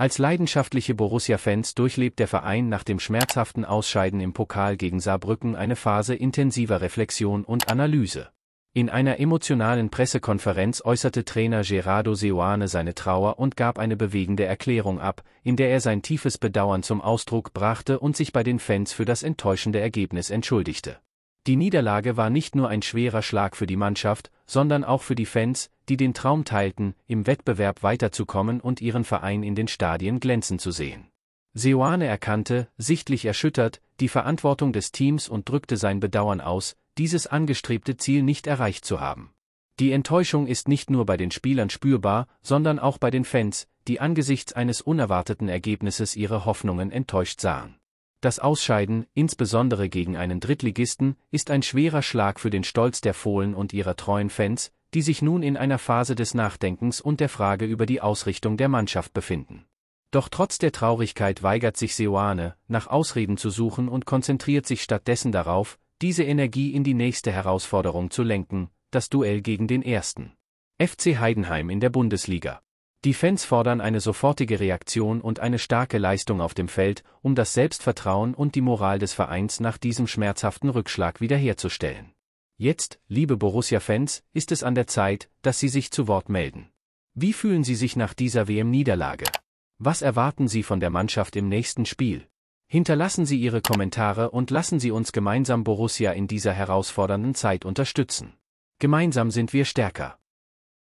Als leidenschaftliche Borussia-Fans durchlebt der Verein nach dem schmerzhaften Ausscheiden im Pokal gegen Saarbrücken eine Phase intensiver Reflexion und Analyse. In einer emotionalen Pressekonferenz äußerte Trainer Gerardo Seoane seine Trauer und gab eine bewegende Erklärung ab, in der er sein tiefes Bedauern zum Ausdruck brachte und sich bei den Fans für das enttäuschende Ergebnis entschuldigte. Die Niederlage war nicht nur ein schwerer Schlag für die Mannschaft, sondern auch für die Fans, die den Traum teilten, im Wettbewerb weiterzukommen und ihren Verein in den Stadien glänzen zu sehen. Seoane erkannte, sichtlich erschüttert, die Verantwortung des Teams und drückte sein Bedauern aus, dieses angestrebte Ziel nicht erreicht zu haben. Die Enttäuschung ist nicht nur bei den Spielern spürbar, sondern auch bei den Fans, die angesichts eines unerwarteten Ergebnisses ihre Hoffnungen enttäuscht sahen. Das Ausscheiden, insbesondere gegen einen Drittligisten, ist ein schwerer Schlag für den Stolz der Fohlen und ihrer treuen Fans, die sich nun in einer Phase des Nachdenkens und der Frage über die Ausrichtung der Mannschaft befinden. Doch trotz der Traurigkeit weigert sich Seoane, nach Ausreden zu suchen und konzentriert sich stattdessen darauf, diese Energie in die nächste Herausforderung zu lenken, das Duell gegen den ersten. FC Heidenheim in der Bundesliga. Die Fans fordern eine sofortige Reaktion und eine starke Leistung auf dem Feld, um das Selbstvertrauen und die Moral des Vereins nach diesem schmerzhaften Rückschlag wiederherzustellen. Jetzt, liebe Borussia-Fans, ist es an der Zeit, dass Sie sich zu Wort melden. Wie fühlen Sie sich nach dieser WM-Niederlage? Was erwarten Sie von der Mannschaft im nächsten Spiel? Hinterlassen Sie Ihre Kommentare und lassen Sie uns gemeinsam Borussia in dieser herausfordernden Zeit unterstützen. Gemeinsam sind wir stärker.